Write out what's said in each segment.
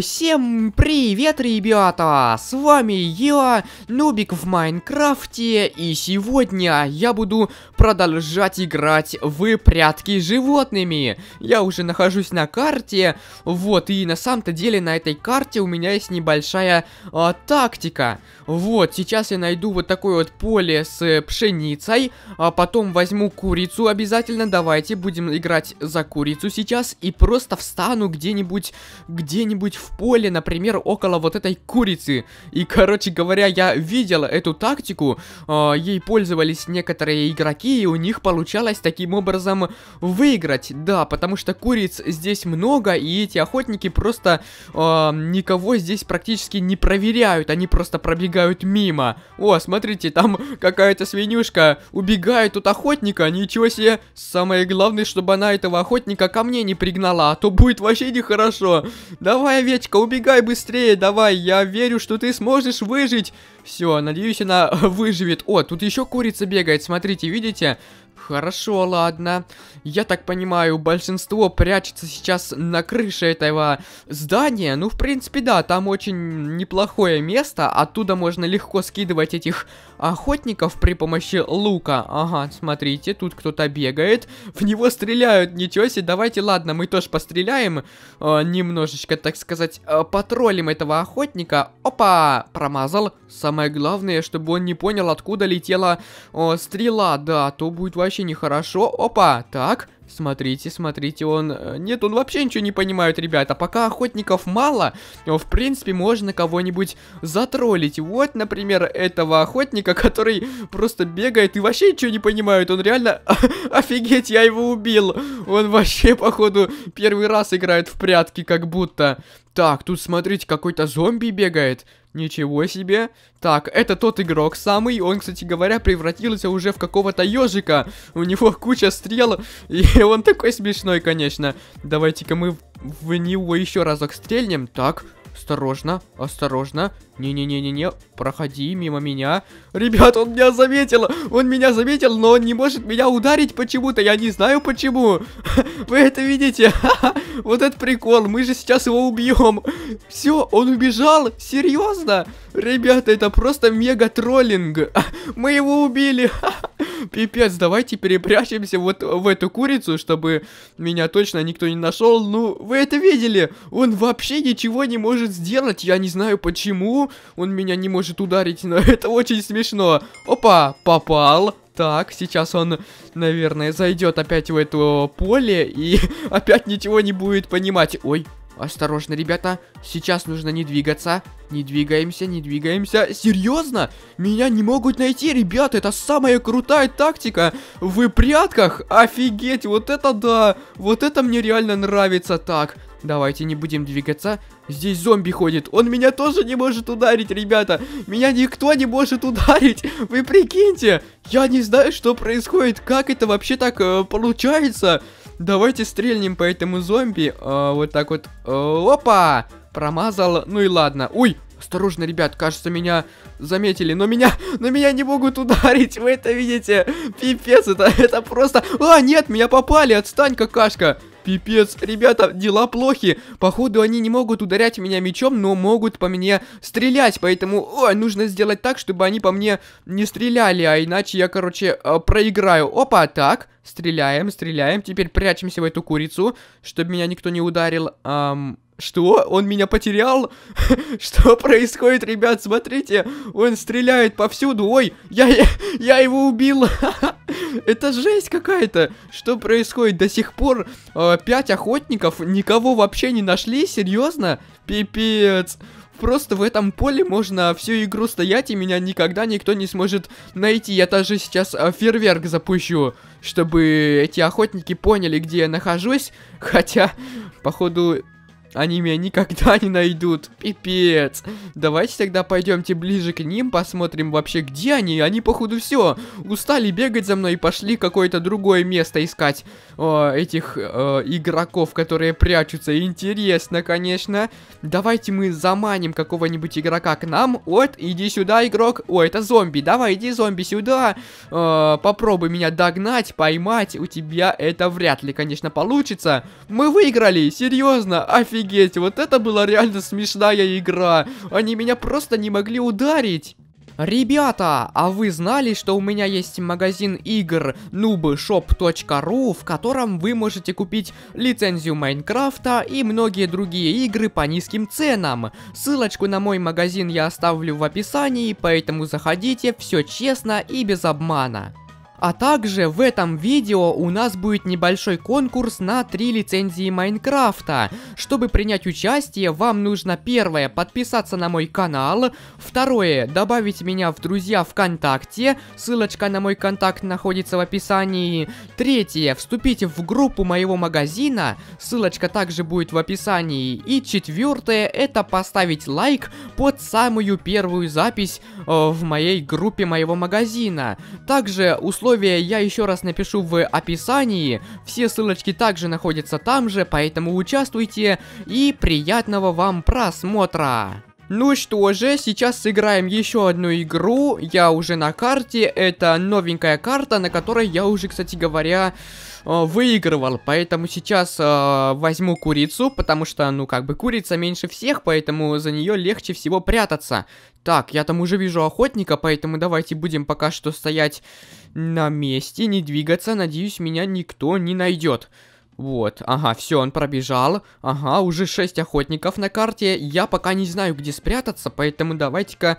Всем привет, ребята! С вами я, Нубик в Майнкрафте, и сегодня я буду продолжать играть в прятки с животными. Я уже нахожусь на карте, вот, и на самом-то деле на этой карте у меня есть небольшая а, тактика. Вот, сейчас я найду вот такое вот поле с пшеницей, а потом возьму курицу обязательно, давайте будем играть за курицу сейчас, и просто встану где-нибудь, где-нибудь где в поле, например, около вот этой курицы. И, короче говоря, я видел эту тактику, э, ей пользовались некоторые игроки, и у них получалось таким образом выиграть. Да, потому что куриц здесь много, и эти охотники просто э, никого здесь практически не проверяют, они просто пробегают мимо. О, смотрите, там какая-то свинюшка убегает от охотника, ничего себе. Самое главное, чтобы она этого охотника ко мне не пригнала, а то будет вообще нехорошо. Давай Давай, овечка, убегай быстрее, давай, я верю, что ты сможешь выжить. Все, надеюсь, она выживет. О, тут еще курица бегает, смотрите, видите? Хорошо, ладно. Я так понимаю, большинство прячется сейчас на крыше этого здания. Ну, в принципе, да, там очень неплохое место. Оттуда можно легко скидывать этих охотников при помощи лука. Ага, смотрите, тут кто-то бегает. В него стреляют, ничего себе. Давайте, ладно, мы тоже постреляем. Э, немножечко, так сказать, э, потроллим этого охотника. Опа, промазал. Самое главное, чтобы он не понял, откуда летела э, стрела. Да, то будет вообще вообще нехорошо. Опа, так, смотрите, смотрите, он... Э, нет, он вообще ничего не понимает, ребята. Пока охотников мало, в принципе, можно кого-нибудь затроллить. Вот, например, этого охотника, который просто бегает и вообще ничего не понимает. Он реально... Офигеть, я его убил. Он вообще, походу, первый раз играет в прятки, как будто... Так, тут, смотрите, какой-то зомби бегает. Ничего себе. Так, это тот игрок самый. Он, кстати говоря, превратился уже в какого-то ежика. У него куча стрел. И он такой смешной, конечно. Давайте-ка мы в него еще разок стрельнем. Так, Осторожно, осторожно. Не-не-не-не-не, проходи мимо меня. Ребят, он меня заметил. Он меня заметил, но он не может меня ударить почему-то. Я не знаю почему. Вы это видите? Вот это прикол. Мы же сейчас его убьем. Все, он убежал. Серьезно? Ребята, это просто мега троллинг. Мы его убили. Ха-ха. Пипец, давайте перепрячемся вот в эту курицу, чтобы меня точно никто не нашел. Ну, вы это видели? Он вообще ничего не может сделать. Я не знаю почему. Он меня не может ударить, но это очень смешно. Опа, попал. Так, сейчас он, наверное, зайдет опять в это поле и опять ничего не будет понимать. Ой, Осторожно, ребята. Сейчас нужно не двигаться. Не двигаемся, не двигаемся. Серьезно? Меня не могут найти, ребята. Это самая крутая тактика. В прятках? Офигеть, вот это да. Вот это мне реально нравится так. Давайте не будем двигаться. Здесь зомби ходит. Он меня тоже не может ударить, ребята. Меня никто не может ударить. Вы прикиньте. Я не знаю, что происходит. Как это вообще так э, получается? Получается. Давайте стрельнем по этому зомби. А, вот так вот. А, опа! Промазал. Ну и ладно. Ой, Осторожно, ребят, кажется, меня заметили, но меня, но меня не могут ударить, вы это видите? Пипец, это, это просто... А, нет, меня попали, отстань, какашка. Пипец, ребята, дела плохи. Походу, они не могут ударять меня мечом, но могут по мне стрелять. Поэтому, ой, нужно сделать так, чтобы они по мне не стреляли. А иначе я, короче, э, проиграю. Опа, так. Стреляем, стреляем. Теперь прячемся в эту курицу, чтобы меня никто не ударил. Эм, что? Он меня потерял? Что происходит, ребят? Смотрите, он стреляет повсюду. Ой, я, я, его убил. Это жесть какая-то. Что происходит? До сих пор э, охотников никого вообще не нашли? Серьезно? Пипец. Просто в этом поле можно всю игру стоять, и меня никогда никто не сможет найти. Я даже сейчас а, фейерверк запущу, чтобы эти охотники поняли, где я нахожусь. Хотя, походу, они меня никогда не найдут. Пипец. Давайте тогда пойдемте ближе к ним, посмотрим вообще, где они. Они, походу, все устали бегать за мной и пошли какое-то другое место искать э, этих э, игроков, которые прячутся. Интересно, конечно. Давайте мы заманим какого-нибудь игрока к нам. Вот, иди сюда, игрок. О, это зомби. Давай, иди, зомби, сюда. Э, попробуй меня догнать, поймать. У тебя это вряд ли, конечно, получится. Мы выиграли. Серьезно, офигенно Офигеть, вот это была реально смешная игра. Они меня просто не могли ударить. Ребята, а вы знали, что у меня есть магазин игр noobshop.ru, в котором вы можете купить лицензию Майнкрафта и многие другие игры по низким ценам? Ссылочку на мой магазин я оставлю в описании, поэтому заходите, все честно и без обмана. А также в этом видео у нас будет небольшой конкурс на три лицензии Майнкрафта. Чтобы принять участие, вам нужно первое, подписаться на мой канал, второе, добавить меня в друзья ВКонтакте, ссылочка на мой контакт находится в описании, третье, вступить в группу моего магазина, ссылочка также будет в описании, и четвертое, это поставить лайк под самую первую запись э, в моей группе моего магазина. Также условия условия я еще раз напишу в описании. Все ссылочки также находятся там же, поэтому участвуйте. И приятного вам просмотра! Ну что же, сейчас сыграем еще одну игру. Я уже на карте. Это новенькая карта, на которой я уже, кстати говоря Э, выигрывал. Поэтому сейчас э, возьму курицу, потому что, ну, как бы курица меньше всех, поэтому за нее легче всего прятаться. Так, я там уже вижу охотника, поэтому давайте будем пока что стоять на месте, не двигаться. Надеюсь, меня никто не найдет. Вот, ага, все, он пробежал. Ага, уже 6 охотников на карте. Я пока не знаю, где спрятаться, поэтому давайте-ка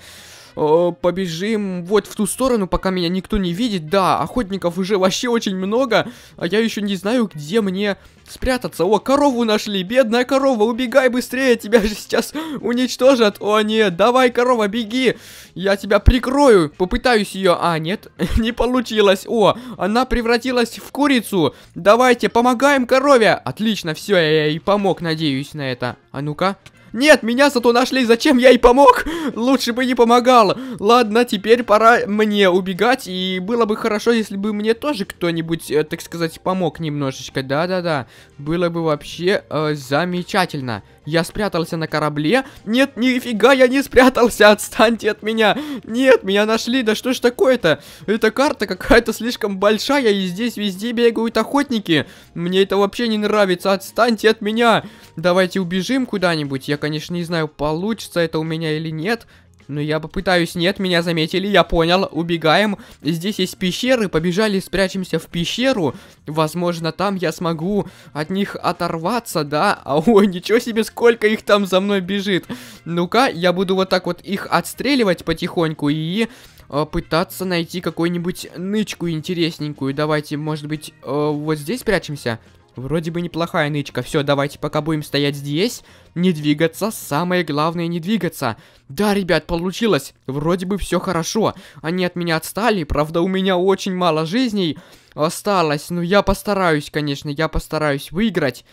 э, побежим вот в ту сторону, пока меня никто не видит. Да, охотников уже вообще очень много, а я еще не знаю, где мне спрятаться. О, корову нашли, бедная корова, убегай быстрее, тебя же сейчас уничтожат. О, нет, давай, корова, беги, я тебя прикрою, попытаюсь ее. А, нет, не получилось. О, она превратилась в курицу. Давайте, помогаем корове. Отлично, все, я ей помог, надеюсь на это. А ну-ка. Нет, меня зато нашли, зачем я и помог? Лучше бы не помогал. Ладно, теперь пора мне убегать, и было бы хорошо, если бы мне тоже кто-нибудь, э, так сказать, помог немножечко. Да-да-да, было бы вообще э, Замечательно. Я спрятался на корабле? Нет, нифига, я не спрятался, отстаньте от меня. Нет, меня нашли, да что ж такое-то? Эта карта какая-то слишком большая, и здесь везде бегают охотники. Мне это вообще не нравится, отстаньте от меня. Давайте убежим куда-нибудь, я, конечно, не знаю, получится это у меня или нет. Ну, я попытаюсь, нет, меня заметили, я понял, убегаем. Здесь есть пещеры, побежали, спрячемся в пещеру. Возможно, там я смогу от них оторваться, да? А, ой, ничего себе, сколько их там за мной бежит. Ну-ка, я буду вот так вот их отстреливать потихоньку и э, пытаться найти какую-нибудь нычку интересненькую. Давайте, может быть, э, вот здесь прячемся? Вроде бы неплохая нычка. Все, давайте пока будем стоять здесь. Не двигаться. Самое главное, не двигаться. Да, ребят, получилось. Вроде бы все хорошо. Они от меня отстали. Правда, у меня очень мало жизней осталось. Но я постараюсь, конечно. Я постараюсь выиграть.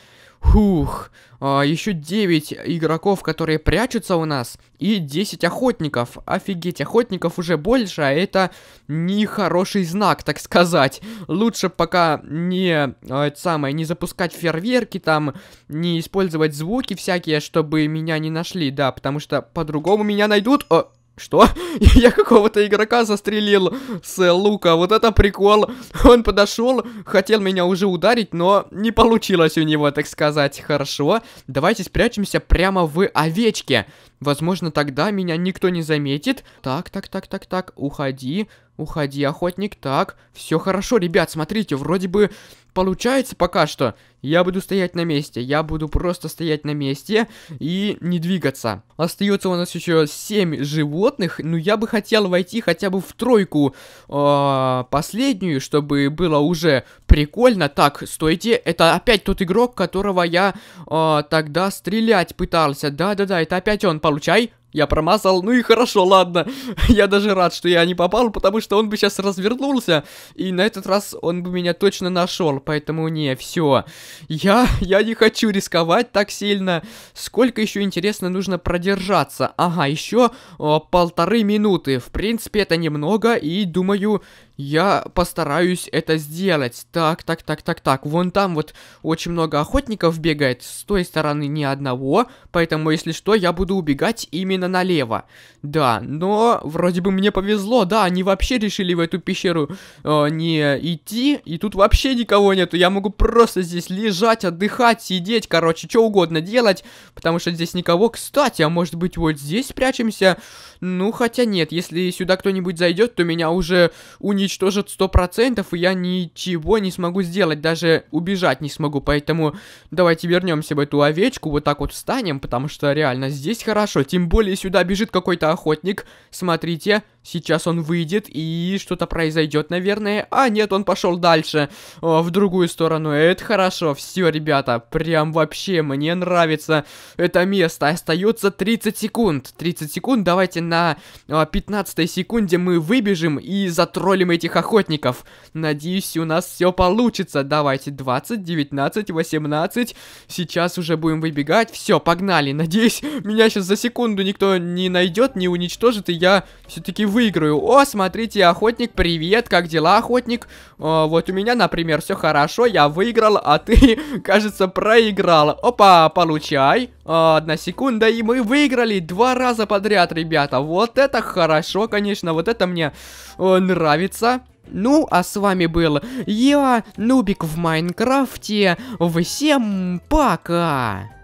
Хух, а, еще 9 игроков, которые прячутся у нас, и 10 охотников. Офигеть, охотников уже больше, а это нехороший знак, так сказать. Лучше пока не, а, самое, не запускать фейерверки там, не использовать звуки всякие, чтобы меня не нашли, да, потому что по-другому меня найдут... О, что? Я какого-то игрока застрелил с э, лука. Вот это прикол. Он подошел, хотел меня уже ударить, но не получилось у него, так сказать. Хорошо. Давайте спрячемся прямо в овечке. Возможно, тогда меня никто не заметит. Так, так, так, так, так. Уходи. Уходи, охотник. Так. Все хорошо, ребят. Смотрите, вроде бы получается пока что. Я буду стоять на месте, я буду просто стоять на месте и не двигаться. Остается у нас еще 7 животных, но ну, я бы хотел войти хотя бы в тройку э, последнюю, чтобы было уже прикольно. Так, стойте, это опять тот игрок, которого я э, тогда стрелять пытался. Да-да-да, это опять он, получай. Я промазал, ну и хорошо, ладно. Я даже рад, что я не попал, потому что он бы сейчас развернулся, и на этот раз он бы меня точно нашел, поэтому не, все. Я, я не хочу рисковать так сильно. Сколько еще, интересно, нужно продержаться? Ага, еще э, полторы минуты. В принципе, это немного, и думаю, я постараюсь это сделать. Так, так, так, так, так. Вон там вот очень много охотников бегает. С той стороны ни одного. Поэтому, если что, я буду убегать именно налево. Да, но вроде бы мне повезло. Да, они вообще решили в эту пещеру э, не идти. И тут вообще никого нету. Я могу просто здесь лежать, отдыхать, сидеть. Короче, что угодно делать. Потому что здесь никого. Кстати, а может быть вот здесь прячемся? Ну, хотя нет. Если сюда кто-нибудь зайдет, то меня уже уничтожат уничтожит 100%, и я ничего не смогу сделать, даже убежать не смогу, поэтому давайте вернемся в эту овечку, вот так вот встанем, потому что реально здесь хорошо, тем более сюда бежит какой-то охотник, смотрите, сейчас он выйдет, и что-то произойдет, наверное, а нет, он пошел дальше, О, а, в другую сторону, это хорошо, все, ребята, прям вообще мне нравится это место, остается 30 секунд, 30 секунд, давайте на 15 а, секунде мы выбежим и затроллим этих охотников. Надеюсь, у нас все получится. Давайте, 20, 19, 18. Сейчас уже будем выбегать. Все, погнали. Надеюсь, меня сейчас за секунду никто не найдет, не уничтожит, и я все-таки выиграю. О, смотрите, охотник, привет, как дела, охотник? О, э, вот у меня, например, все хорошо, я выиграл, а ты, кажется, проиграл. Опа, получай. А, одна секунда, и мы выиграли два раза подряд, ребята. Вот это хорошо, конечно, вот это мне э, нравится. Ну, а с вами был я, Нубик в Майнкрафте. Всем пока!